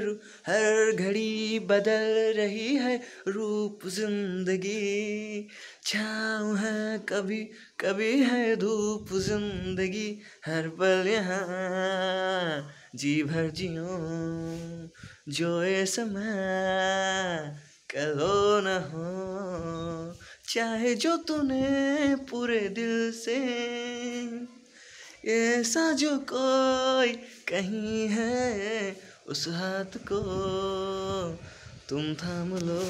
हर घड़ी बदल रही है रूप जिंदगी छाँव है कभी कभी है धूप जिंदगी हर पल यहाँ जी भर जियो जो ये समय कलो न हो चाहे जो तूने पूरे दिल से ऐसा जो कोई कहीं है उस हाथ को तुम थाम लो